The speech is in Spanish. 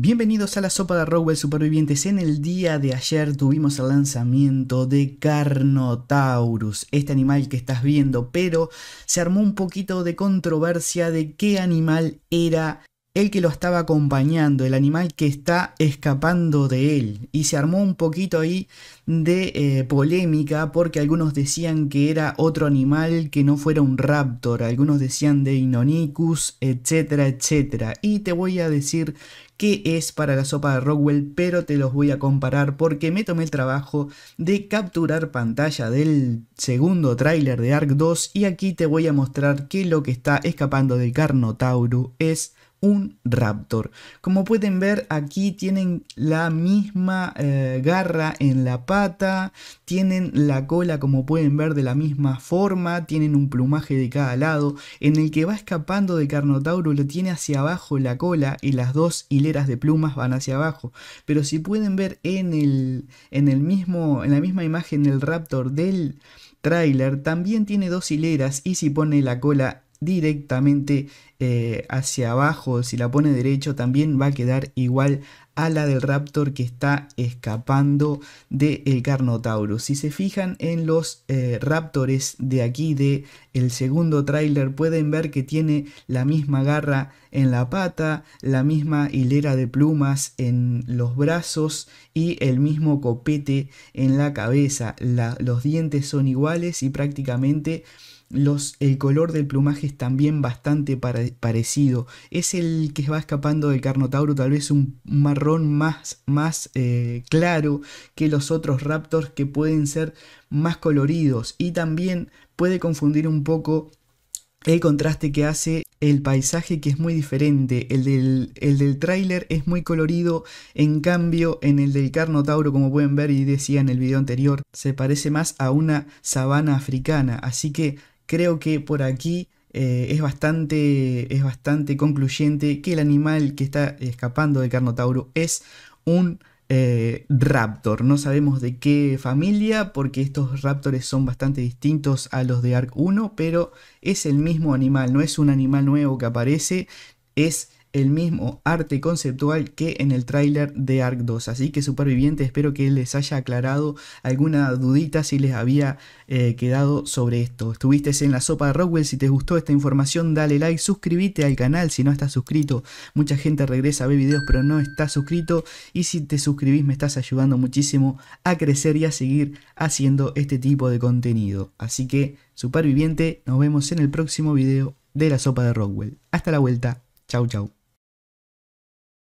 Bienvenidos a la sopa de Rowell Supervivientes. En el día de ayer tuvimos el lanzamiento de Carnotaurus, este animal que estás viendo, pero se armó un poquito de controversia de qué animal era el que lo estaba acompañando, el animal que está escapando de él. Y se armó un poquito ahí de eh, polémica porque algunos decían que era otro animal que no fuera un raptor, algunos decían de Inonicus, etcétera, etcétera. Y te voy a decir qué es para la sopa de Rockwell, pero te los voy a comparar porque me tomé el trabajo de capturar pantalla del segundo tráiler de Ark 2 y aquí te voy a mostrar que lo que está escapando del Carnotauro es un raptor. Como pueden ver aquí tienen la misma eh, garra en la pata, tienen la cola como pueden ver de la misma forma, tienen un plumaje de cada lado, en el que va escapando de Carnotauro lo tiene hacia abajo la cola y las dos hileras de plumas van hacia abajo, pero si pueden ver en, el, en, el mismo, en la misma imagen el raptor del tráiler también tiene dos hileras y si pone la cola directamente eh, hacia abajo, si la pone derecho también va a quedar igual a la del Raptor que está escapando del el Carnotaurus. Si se fijan en los eh, Raptores de aquí de el segundo tráiler pueden ver que tiene la misma garra en la pata, la misma hilera de plumas en los brazos y el mismo copete en la cabeza. los dientes son iguales y prácticamente el color del plumaje es también bastante parecido. Es el que va escapando del Carnotauro, tal vez un marrón más, más eh, claro que los otros raptors que pueden ser más coloridos. Y también puede confundir un poco el contraste que hace el paisaje que es muy diferente. El del, el tráiler es muy colorido, en cambio en el del Carnotauro, como pueden ver y decía en el video anterior, se parece más a una sabana africana. Así que creo que por aquí eh, es, bastante, es bastante concluyente que el animal que está escapando de Carnotauro es un eh, raptor. No sabemos de qué familia, porque estos raptores son bastante distintos a los de Arc 1, pero es el mismo animal, no es un animal nuevo que aparece, es el mismo arte conceptual que en el tráiler de Ark 2. Así que superviviente, espero que les haya aclarado alguna dudita si les había eh, quedado sobre esto. Estuviste en la sopa de Rockwell, si te gustó esta información dale like, suscríbete al canal si no estás suscrito. Mucha gente regresa a ver videos pero no está suscrito y si te suscribís me estás ayudando muchísimo a crecer y a seguir haciendo este tipo de contenido. Así que superviviente, nos vemos en el próximo video de la sopa de Rockwell. Hasta la vuelta. Chau, chau.